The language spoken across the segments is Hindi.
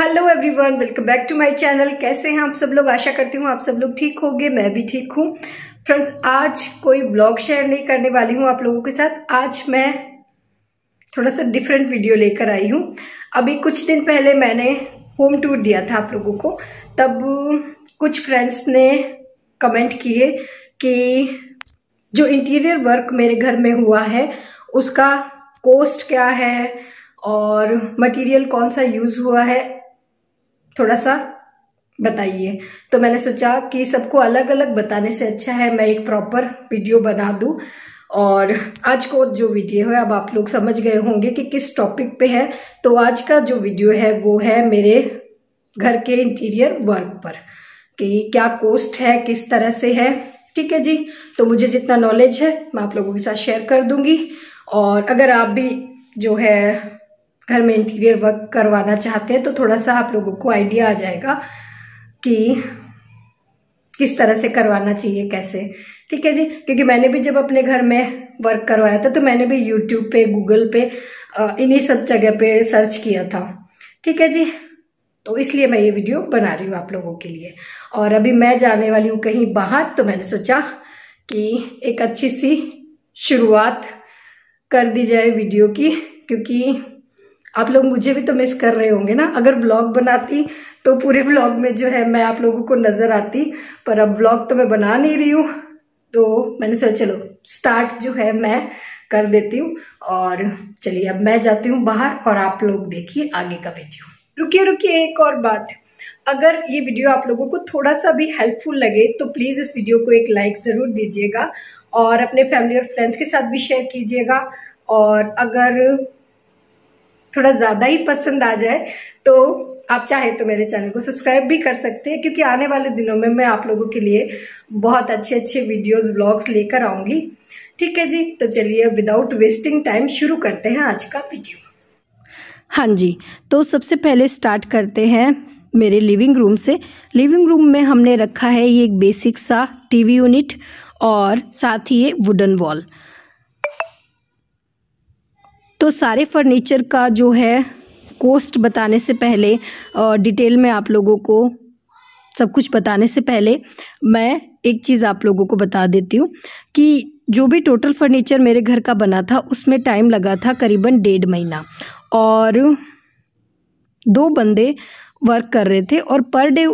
hello everyone welcome back to my channel कैसे हैं आप सब लोग आशा करती हूँ आप सब लोग ठीक होंगे मैं भी ठीक हूँ फ्रेंड्स आज कोई ब्लॉग शेयर नहीं करने वाली हूँ आप लोगों के साथ आज मैं थोड़ा सा डिफरेंट वीडियो लेकर आई हूँ अभी कुछ दिन पहले मैंने होम टूर दिया था आप लोगों को तब कुछ फ्रेंड्स ने कमेंट किए कि जो इंटीरियर वर्क मेरे घर में हुआ है उसका कॉस्ट क्या है और मटेरियल कौन सा यूज़ हुआ है थोड़ा सा बताइए तो मैंने सोचा कि सबको अलग अलग बताने से अच्छा है मैं एक प्रॉपर वीडियो बना दूँ और आज को जो वीडियो है अब आप लोग समझ गए होंगे कि किस टॉपिक पे है तो आज का जो वीडियो है वो है मेरे घर के इंटीरियर वर्क पर कि क्या कोस्ट है किस तरह से है ठीक है जी तो मुझे जितना नॉलेज है मैं आप लोगों के साथ शेयर कर दूंगी और अगर आप भी जो है घर में इंटीरियर वर्क करवाना चाहते हैं तो थोड़ा सा आप लोगों को आइडिया आ जाएगा कि किस तरह से करवाना चाहिए कैसे ठीक है जी क्योंकि मैंने भी जब अपने घर में वर्क करवाया था तो मैंने भी यूट्यूब पे गूगल पे इन्हीं सब जगह पे सर्च किया था ठीक है जी तो इसलिए मैं ये वीडियो बना रही हूँ आप लोगों के लिए और अभी मैं जाने वाली हूँ कहीं बाहर तो मैंने सोचा कि एक अच्छी सी शुरुआत कर दी जाए वीडियो की क्योंकि आप लोग मुझे भी तो मिस कर रहे होंगे ना अगर ब्लॉग बनाती तो पूरे ब्लॉग में जो है मैं आप लोगों को नज़र आती पर अब ब्लॉग तो मैं बना नहीं रही हूँ तो मैंने सोचा चलो स्टार्ट जो है मैं कर देती हूँ और चलिए अब मैं जाती हूँ बाहर और आप लोग देखिए आगे का वीडियो रुकिए रुकिए एक और बात अगर ये वीडियो आप लोगों को थोड़ा सा भी हेल्पफुल लगे तो प्लीज़ इस वीडियो को एक लाइक ज़रूर दीजिएगा और अपने फैमिली और फ्रेंड्स के साथ भी शेयर कीजिएगा और अगर थोड़ा ज़्यादा ही पसंद आ जाए तो आप चाहे तो मेरे चैनल को सब्सक्राइब भी कर सकते हैं क्योंकि आने वाले दिनों में मैं आप लोगों के लिए बहुत अच्छे अच्छे वीडियोस व्लॉग्स लेकर आऊंगी ठीक है जी तो चलिए विदाउट वेस्टिंग टाइम शुरू करते हैं आज का वीडियो हाँ जी तो सबसे पहले स्टार्ट करते हैं मेरे लिविंग रूम से लिविंग रूम में हमने रखा है ये एक बेसिक सा टीवी यूनिट और साथ ही ये वुडन वॉल तो सारे फर्नीचर का जो है कोस्ट बताने से पहले और डिटेल में आप लोगों को सब कुछ बताने से पहले मैं एक चीज़ आप लोगों को बता देती हूँ कि जो भी टोटल फर्नीचर मेरे घर का बना था उसमें टाइम लगा था करीबन डेढ़ महीना और दो बंदे वर्क कर रहे थे और पर डे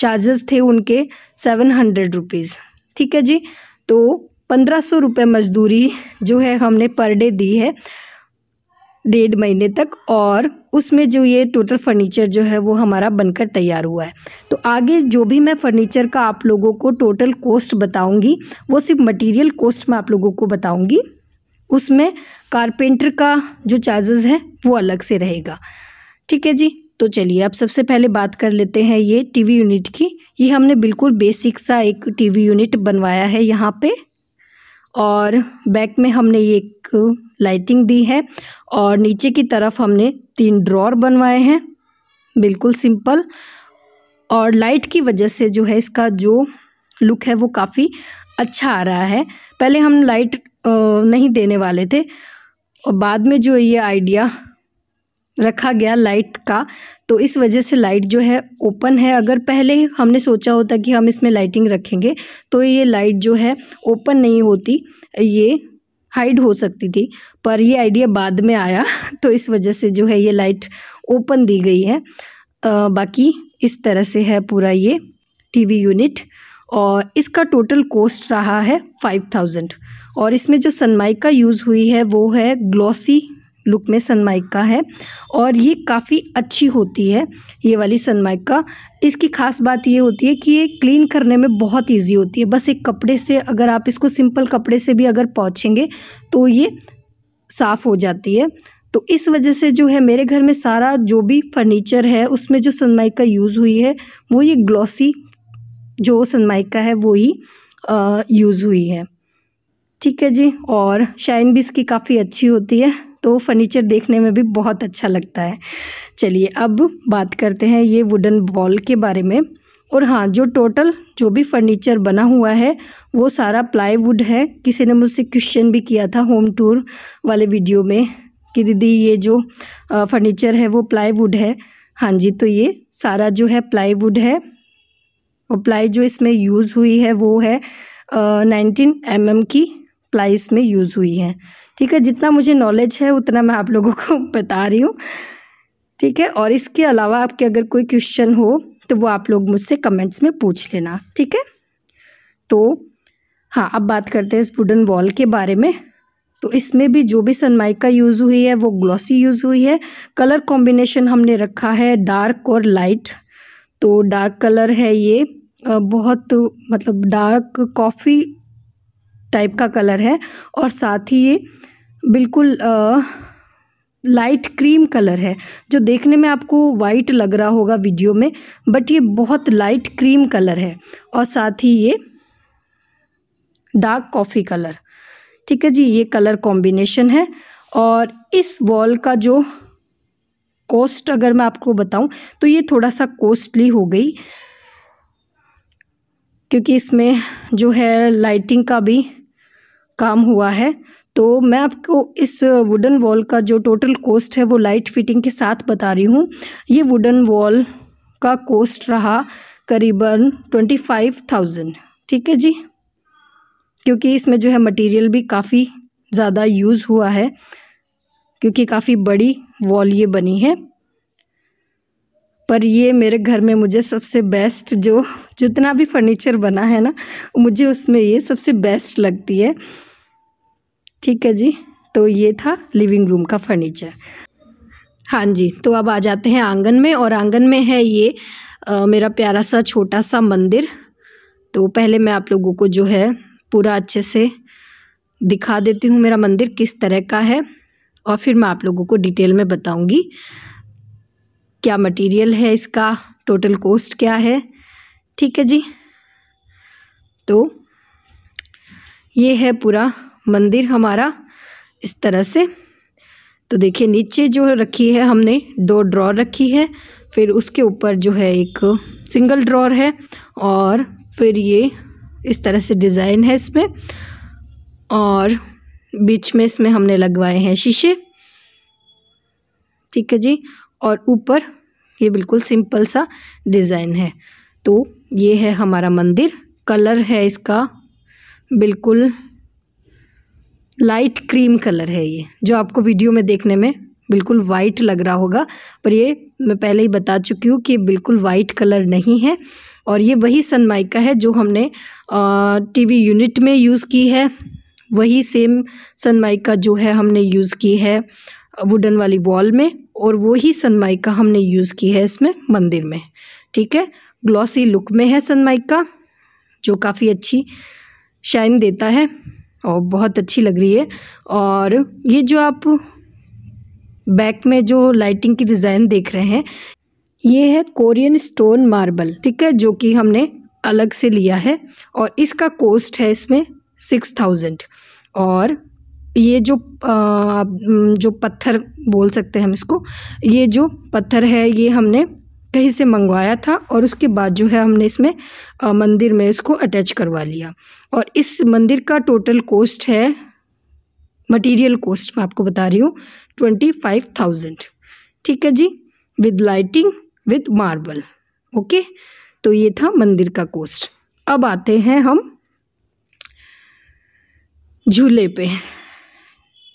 चार्जेस थे उनके सेवन हंड्रेड रुपीज़ ठीक है जी तो पंद्रह सौ रुपये मजदूरी जो है हमने पर डे दी है डेढ़ महीने तक और उसमें जो ये टोटल फर्नीचर जो है वो हमारा बनकर तैयार हुआ है तो आगे जो भी मैं फर्नीचर का आप लोगों को टोटल कॉस्ट बताऊंगी वो सिर्फ मटेरियल कॉस्ट मैं आप लोगों को बताऊंगी उसमें कारपेंटर का जो चार्जेस है वो अलग से रहेगा ठीक है जी तो चलिए अब सबसे पहले बात कर लेते हैं ये टी यूनिट की ये हमने बिल्कुल बेसिक सा एक टी यूनिट बनवाया है यहाँ पर और बैक में हमने ये लाइटिंग दी है और नीचे की तरफ हमने तीन ड्रॉर बनवाए हैं बिल्कुल सिंपल और लाइट की वजह से जो है इसका जो लुक है वो काफ़ी अच्छा आ रहा है पहले हम लाइट नहीं देने वाले थे और बाद में जो ये आइडिया रखा गया लाइट का तो इस वजह से लाइट जो है ओपन है अगर पहले ही हमने सोचा होता कि हम इसमें लाइटिंग रखेंगे तो ये लाइट जो है ओपन नहीं होती ये हाइड हो सकती थी पर ये आइडिया बाद में आया तो इस वजह से जो है ये लाइट ओपन दी गई है आ, बाकी इस तरह से है पूरा ये टीवी यूनिट और इसका टोटल कॉस्ट रहा है फाइव थाउजेंड और इसमें जो सनमाइका यूज़ हुई है वो है ग्लॉसी लुक में सनमाइका है और ये काफ़ी अच्छी होती है ये वाली सनमाइका इसकी खास बात ये होती है कि ये क्लीन करने में बहुत इजी होती है बस एक कपड़े से अगर आप इसको सिंपल कपड़े से भी अगर पहुँचेंगे तो ये साफ़ हो जाती है तो इस वजह से जो है मेरे घर में सारा जो भी फर्नीचर है उसमें जो सनमाइका यूज़ हुई है वो ये ग्लॉसी जो सनमाइका है वो ही यूज़ हुई है ठीक है जी और शाइन भी इसकी काफ़ी अच्छी होती है तो फर्नीचर देखने में भी बहुत अच्छा लगता है चलिए अब बात करते हैं ये वुडन वॉल के बारे में और हाँ जो टोटल जो भी फर्नीचर बना हुआ है वो सारा प्लाईवुड है किसी ने मुझसे क्वेश्चन भी किया था होम टूर वाले वीडियो में कि दीदी ये जो फर्नीचर है वो प्लाईवुड है हाँ जी तो ये सारा जो है प्लाईवुड है और प्लाई जो इसमें यूज़ हुई है वो है नाइनटीन एम mm की प्लाई इसमें यूज़ हुई है ठीक है जितना मुझे नॉलेज है उतना मैं आप लोगों को बता रही हूँ ठीक है और इसके अलावा आपके अगर कोई क्वेश्चन हो तो वो आप लोग मुझसे कमेंट्स में पूछ लेना ठीक है तो हाँ अब बात करते हैं इस वुडन वॉल के बारे में तो इसमें भी जो भी सनमाइका यूज़ हुई है वो ग्लॉसी यूज़ हुई है कलर कॉम्बिनेशन हमने रखा है डार्क और लाइट तो डार्क कलर है ये बहुत मतलब डार्क कॉफ़ी टाइप का कलर है और साथ ही ये बिल्कुल लाइट क्रीम कलर है जो देखने में आपको वाइट लग रहा होगा वीडियो में बट ये बहुत लाइट क्रीम कलर है और साथ ही ये डार्क कॉफ़ी कलर ठीक है जी ये कलर कॉम्बिनेशन है और इस वॉल का जो कॉस्ट अगर मैं आपको बताऊं तो ये थोड़ा सा कॉस्टली हो गई क्योंकि इसमें जो है लाइटिंग का भी काम हुआ है तो मैं आपको इस वुडन वॉल का जो टोटल कॉस्ट है वो लाइट फिटिंग के साथ बता रही हूँ ये वुडन वॉल का कॉस्ट रहा करीबन ट्वेंटी फाइव थाउजेंड ठीक है जी क्योंकि इसमें जो है मटेरियल भी काफ़ी ज़्यादा यूज़ हुआ है क्योंकि काफ़ी बड़ी वॉल ये बनी है पर ये मेरे घर में मुझे सबसे बेस्ट जो जितना भी फर्नीचर बना है ना मुझे उसमें ये सबसे बेस्ट लगती है ठीक है जी तो ये था लिविंग रूम का फर्नीचर हाँ जी तो अब आ जाते हैं आंगन में और आंगन में है ये आ, मेरा प्यारा सा छोटा सा मंदिर तो पहले मैं आप लोगों को जो है पूरा अच्छे से दिखा देती हूँ मेरा मंदिर किस तरह का है और फिर मैं आप लोगों को डिटेल में बताऊँगी क्या मटेरियल है इसका टोटल कॉस्ट क्या है ठीक है जी तो ये है पूरा मंदिर हमारा इस तरह से तो देखिए नीचे जो रखी है हमने दो ड्रॉर रखी है फिर उसके ऊपर जो है एक सिंगल ड्रॉर है और फिर ये इस तरह से डिज़ाइन है इसमें और बीच में इसमें हमने लगवाए हैं शीशे ठीक है जी और ऊपर ये बिल्कुल सिंपल सा डिज़ाइन है तो ये है हमारा मंदिर कलर है इसका बिल्कुल लाइट क्रीम कलर है ये जो आपको वीडियो में देखने में बिल्कुल वाइट लग रहा होगा पर ये मैं पहले ही बता चुकी हूँ कि बिल्कुल वाइट कलर नहीं है और ये वही सनमाइका है जो हमने टीवी यूनिट में यूज़ की है वही सेम सनमाइका जो है हमने यूज़ की है वुडन वाली वॉल में और वही सनमाइका हमने यूज़ की है इसमें मंदिर में ठीक है ग्लॉसी लुक में है सनमाइका जो काफ़ी अच्छी शाइन देता है और बहुत अच्छी लग रही है और ये जो आप बैक में जो लाइटिंग की डिज़ाइन देख रहे हैं ये है कोरियन स्टोन मार्बल ठीक है जो कि हमने अलग से लिया है और इसका कॉस्ट है इसमें सिक्स थाउजेंड और ये जो आ, जो पत्थर बोल सकते हैं हम इसको ये जो पत्थर है ये हमने कहीं से मंगवाया था और उसके बाद जो है हमने इसमें आ, मंदिर में इसको अटैच करवा लिया और इस मंदिर का टोटल कॉस्ट है मटेरियल कॉस्ट मैं आपको बता रही हूँ ट्वेंटी फाइव थाउजेंड ठीक है जी with lighting with marble okay तो ये था मंदिर का कॉस्ट अब आते हैं हम झूले पे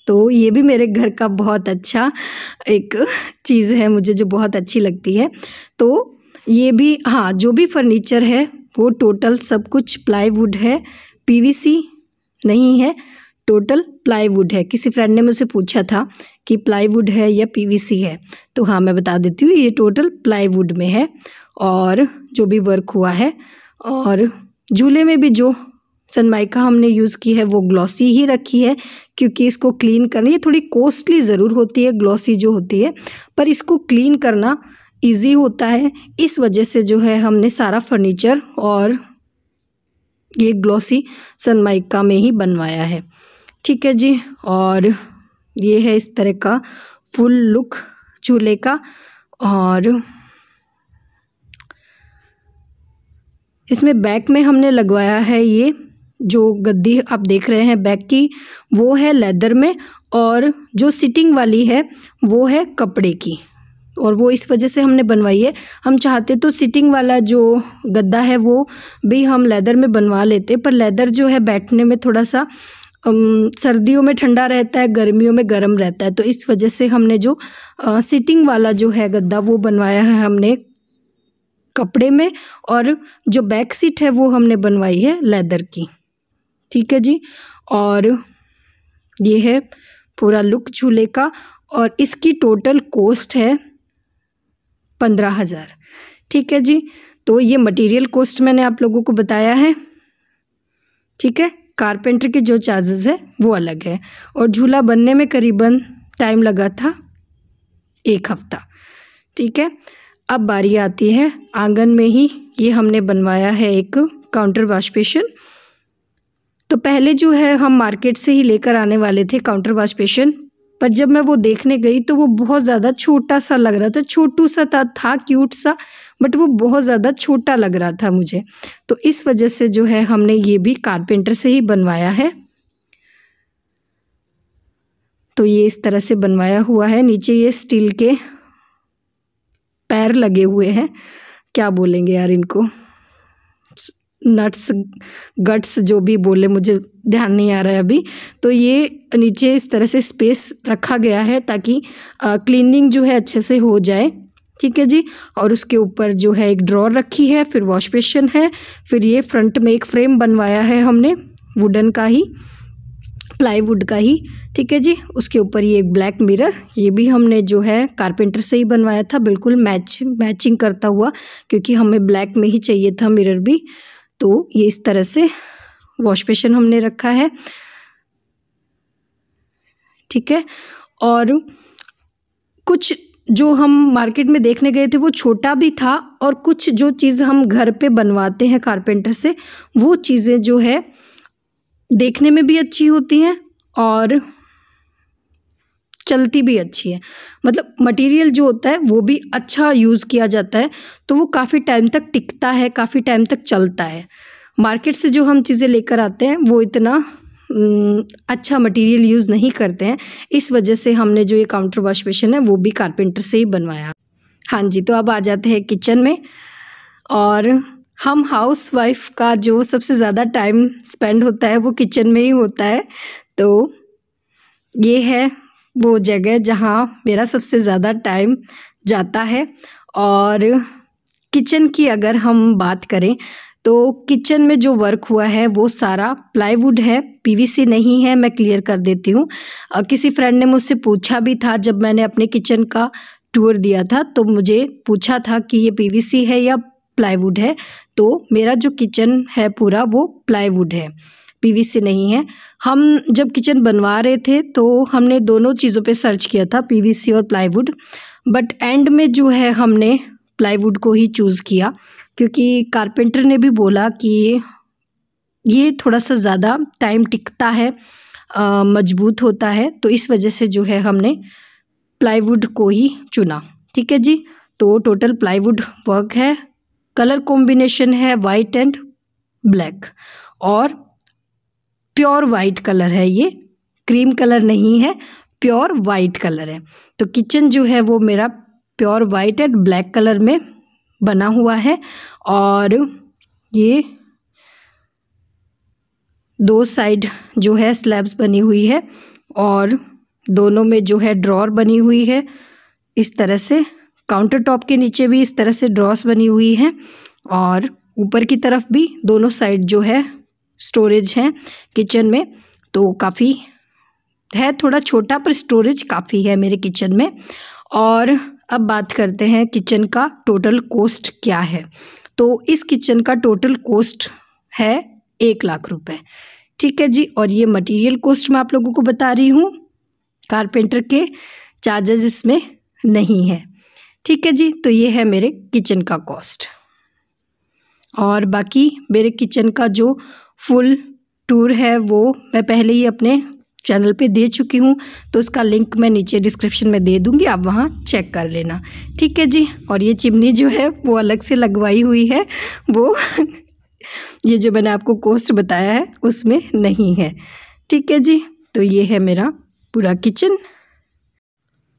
तो ये भी मेरे घर का बहुत अच्छा एक चीज़ है मुझे जो बहुत अच्छी लगती है तो ये भी हाँ जो भी फर्नीचर है वो टोटल सब कुछ प्लाईवुड है पीवीसी नहीं है टोटल प्लाईवुड है किसी फ्रेंड ने मुझसे पूछा था कि प्लाईवुड है या पीवीसी है तो हाँ मैं बता देती हूँ ये टोटल प्लाईवुड में है और जो भी वर्क हुआ है और झूले में भी जो सनमाइका हमने यूज़ की है वो ग्लॉसी ही रखी है क्योंकि इसको क्लीन करना ये थोड़ी कॉस्टली ज़रूर होती है ग्लॉसी जो होती है पर इसको क्लीन करना इजी होता है इस वजह से जो है हमने सारा फर्नीचर और ये ग्लॉसी सनमाइका में ही बनवाया है ठीक है जी और ये है इस तरह का फुल लुक चूल्हे का और इसमें बैक में हमने लगवाया है ये जो गद्दी आप देख रहे हैं बैक की वो है लेदर में और जो सिटिंग वाली है वो है कपड़े की और वो इस वजह से हमने बनवाई है हम चाहते तो सिटिंग वाला जो गद्दा है वो भी हम लेदर में बनवा लेते पर लेदर जो है बैठने में थोड़ा सा सर्दियों में ठंडा रहता है गर्मियों में गर्म रहता है तो इस वजह से हमने जो आ, सिटिंग वाला जो है गद्दा वो बनवाया है हमने कपड़े में और जो बैक सीट है वो हमने बनवाई है लेदर की ठीक है जी और ये है पूरा लुक झूले का और इसकी टोटल कॉस्ट है पंद्रह हज़ार ठीक है जी तो ये मटेरियल कॉस्ट मैंने आप लोगों को बताया है ठीक है कारपेंटर के जो चार्जेस है वो अलग है और झूला बनने में करीबन टाइम लगा था एक हफ्ता ठीक है अब बारी आती है आंगन में ही ये हमने बनवाया है एक काउंटर वाश बेसिन तो पहले जो है हम मार्केट से ही लेकर आने वाले थे काउंटर वॉश पेशन पर जब मैं वो देखने गई तो वो बहुत ज़्यादा छोटा सा लग रहा था छोटू सा था था क्यूट सा बट वो बहुत ज़्यादा छोटा लग रहा था मुझे तो इस वजह से जो है हमने ये भी कारपेंटर से ही बनवाया है तो ये इस तरह से बनवाया हुआ है नीचे ये स्टील के पैर लगे हुए हैं क्या बोलेंगे यार इनको नट्स गट्स जो भी बोले मुझे ध्यान नहीं आ रहा है अभी तो ये नीचे इस तरह से स्पेस रखा गया है ताकि क्लीनिंग जो है अच्छे से हो जाए ठीक है जी और उसके ऊपर जो है एक ड्रॉर रखी है फिर वॉश बेसिन है फिर ये फ्रंट में एक फ्रेम बनवाया है हमने वुडन का ही प्लाईवुड का ही ठीक है जी उसके ऊपर ये एक ब्लैक मिरर ये भी हमने जो है कारपेंटर से ही बनवाया था बिल्कुल मैच मैचिंग करता हुआ क्योंकि हमें ब्लैक में ही चाहिए था मिरर भी तो ये इस तरह से वॉश बेसन हमने रखा है ठीक है और कुछ जो हम मार्केट में देखने गए थे वो छोटा भी था और कुछ जो चीज़ हम घर पे बनवाते हैं कारपेंटर से वो चीज़ें जो है देखने में भी अच्छी होती हैं और चलती भी अच्छी है मतलब मटेरियल जो होता है वो भी अच्छा यूज़ किया जाता है तो वो काफ़ी टाइम तक टिकता है काफ़ी टाइम तक चलता है मार्केट से जो हम चीज़ें लेकर आते हैं वो इतना अच्छा मटेरियल यूज़ नहीं करते हैं इस वजह से हमने जो ये काउंटर वॉश मशीन है वो भी कारपेंटर से ही बनवाया हाँ जी तो अब आ जाते हैं किचन में और हम हाउस वाइफ का जो सबसे ज़्यादा टाइम स्पेंड होता है वो किचन में ही होता है तो ये है वो जगह जहाँ मेरा सबसे ज़्यादा टाइम जाता है और किचन की अगर हम बात करें तो किचन में जो वर्क हुआ है वो सारा प्लाईवुड है पीवीसी नहीं है मैं क्लियर कर देती हूँ किसी फ्रेंड ने मुझसे पूछा भी था जब मैंने अपने किचन का टूर दिया था तो मुझे पूछा था कि ये पीवीसी है या प्लाईवुड है तो मेरा जो किचन है पूरा वो प्लाईवुड है पीवीसी नहीं है हम जब किचन बनवा रहे थे तो हमने दोनों चीज़ों पे सर्च किया था पीवीसी और प्लाईवुड बट एंड में जो है हमने प्लाईवुड को ही चूज़ किया क्योंकि कारपेंटर ने भी बोला कि ये थोड़ा सा ज़्यादा टाइम टिकता है आ, मजबूत होता है तो इस वजह से जो है हमने प्लाईवुड को ही चुना ठीक है जी तो टोटल प्लाईवुड वर्क है कलर कॉम्बिनेशन है वाइट एंड ब्लैक और प्योर वाइट कलर है ये क्रीम कलर नहीं है प्योर वाइट कलर है तो किचन जो है वो मेरा pure white and black colour में बना हुआ है और ये दो साइड जो है स्लैब्स बनी हुई है और दोनों में जो है ड्रॉर बनी हुई है इस तरह से काउंटर टॉप के नीचे भी इस तरह से ड्रॉस बनी हुई हैं और ऊपर की तरफ भी दोनों साइड जो है स्टोरेज है किचन में तो काफ़ी है थोड़ा छोटा पर स्टोरेज काफ़ी है मेरे किचन में और अब बात करते हैं किचन का टोटल कॉस्ट क्या है तो इस किचन का टोटल कॉस्ट है एक लाख रुपए ठीक है जी और ये मटेरियल कॉस्ट मैं आप लोगों को बता रही हूँ कारपेंटर के चार्जेस इसमें नहीं है ठीक है जी तो ये है मेरे किचन का कॉस्ट और बाकी मेरे किचन का जो फुल टूर है वो मैं पहले ही अपने चैनल पे दे चुकी हूँ तो उसका लिंक मैं नीचे डिस्क्रिप्शन में दे दूँगी आप वहाँ चेक कर लेना ठीक है जी और ये चिमनी जो है वो अलग से लगवाई हुई है वो ये जो मैंने आपको कोस्ट बताया है उसमें नहीं है ठीक है जी तो ये है मेरा पूरा किचन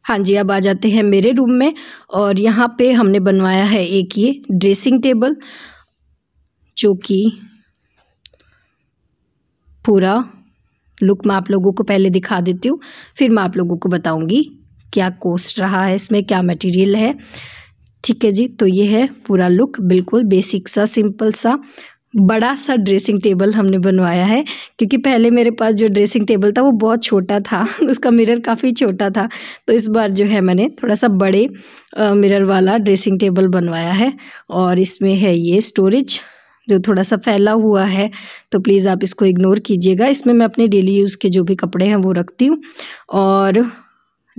हाँ जी अब आ जाते हैं मेरे रूम में और यहाँ पे हमने बनवाया है एक ये ड्रेसिंग टेबल जो कि पूरा लुक मैं आप लोगों को पहले दिखा देती हूँ फिर मैं आप लोगों को बताऊँगी क्या कॉस्ट रहा है इसमें क्या मटेरियल है ठीक है जी तो ये है पूरा लुक बिल्कुल बेसिक सा सिंपल सा बड़ा सा ड्रेसिंग टेबल हमने बनवाया है क्योंकि पहले मेरे पास जो ड्रेसिंग टेबल था वो बहुत छोटा था उसका मिरर काफ़ी छोटा था तो इस बार जो है मैंने थोड़ा सा बड़े मिरर वाला ड्रेसिंग टेबल बनवाया है और इसमें है ये स्टोरेज जो थोड़ा सा फैला हुआ है तो प्लीज़ आप इसको इग्नोर कीजिएगा इसमें मैं अपने डेली यूज़ के जो भी कपड़े हैं वो रखती हूँ और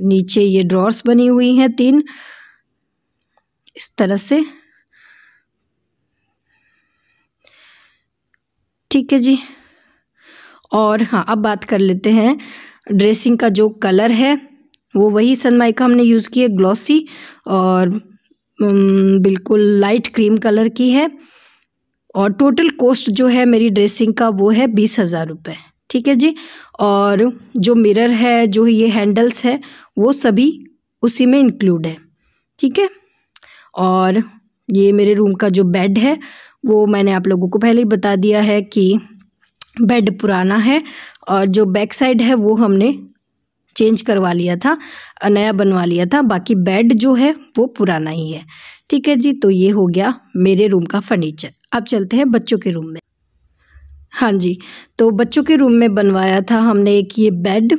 नीचे ये ड्रॉर्स बनी हुई हैं तीन इस तरह से ठीक है जी और हाँ अब बात कर लेते हैं ड्रेसिंग का जो कलर है वो वही सनमाइका हमने यूज़ की है ग्लॉसी और बिल्कुल लाइट क्रीम कलर की है और टोटल कॉस्ट जो है मेरी ड्रेसिंग का वो है बीस हज़ार रुपये ठीक है जी और जो मिरर है जो ये हैंडल्स है वो सभी उसी में इंक्लूड है ठीक है और ये मेरे रूम का जो बेड है वो मैंने आप लोगों को पहले ही बता दिया है कि बेड पुराना है और जो बैक साइड है वो हमने चेंज करवा लिया था नया बनवा लिया था बाकी बेड जो है वो पुराना ही है ठीक है जी तो ये हो गया मेरे रूम का फर्नीचर अब चलते हैं बच्चों के रूम में हाँ जी तो बच्चों के रूम में बनवाया था हमने एक ये बेड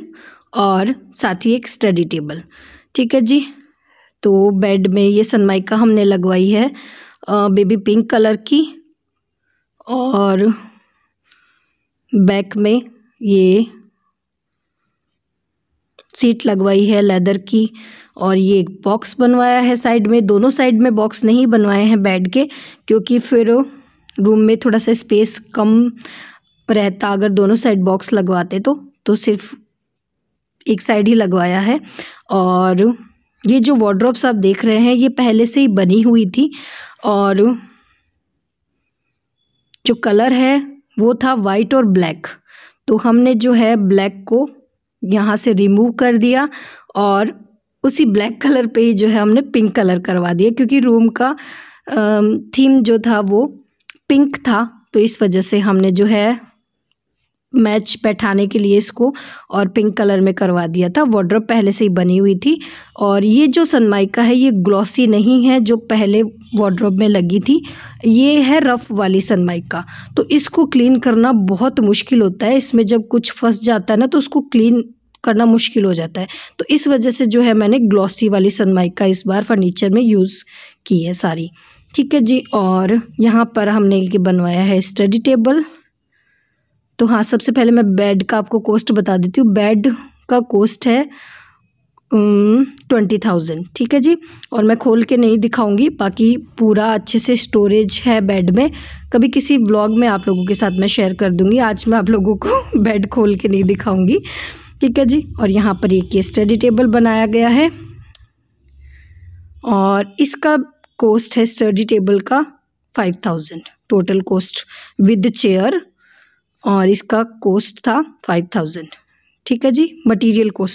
और साथ ही एक स्टडी टेबल ठीक है जी तो बेड में ये सनमाइका हमने लगवाई है बेबी पिंक कलर की और बैक में ये सीट लगवाई है लेदर की और ये एक बॉक्स बनवाया है साइड में दोनों साइड में बॉक्स नहीं बनवाए हैं बेड के क्योंकि फिर रूम में थोड़ा सा स्पेस कम रहता अगर दोनों साइड बॉक्स लगवाते तो तो सिर्फ एक साइड ही लगवाया है और ये जो वार्ड्रॉप्स आप देख रहे हैं ये पहले से ही बनी हुई थी और जो कलर है वो था वाइट और ब्लैक तो हमने जो है ब्लैक को यहाँ से रिमूव कर दिया और उसी ब्लैक कलर पे ही जो है हमने पिंक कलर करवा दिया क्योंकि रूम का थीम जो था वो पिंक था तो इस वजह से हमने जो है मैच बैठाने के लिए इसको और पिंक कलर में करवा दिया था वॉड्रॉप पहले से ही बनी हुई थी और ये जो सनमाइका है ये ग्लॉसी नहीं है जो पहले वॉड्रॉप में लगी थी ये है रफ़ वाली सनमाइका तो इसको क्लीन करना बहुत मुश्किल होता है इसमें जब कुछ फंस जाता है ना तो उसको क्लीन करना मुश्किल हो जाता है तो इस वजह से जो है मैंने ग्लॉसी वाली सनमाइका इस बार फर्नीचर में यूज़ की है सारी ठीक है जी और यहाँ पर हमने ये बनवाया है स्टडी टेबल तो हाँ सबसे पहले मैं बेड का आपको कॉस्ट बता देती हूँ बेड का कॉस्ट है ट्वेंटी थाउजेंड ठीक है जी और मैं खोल के नहीं दिखाऊंगी बाकी पूरा अच्छे से स्टोरेज है बेड में कभी किसी व्लॉग में आप लोगों के साथ मैं शेयर कर दूंगी आज मैं आप लोगों को बेड खोल के नहीं दिखाऊंगी ठीक है जी और यहाँ पर एक ये स्टडी टेबल बनाया गया है और इसका कॉस्ट है स्टडी टेबल का five thousand total cost with chair और इसका कॉस्ट था फाइव थाउजेंड ठीक है जी मटेरियल कॉस्ट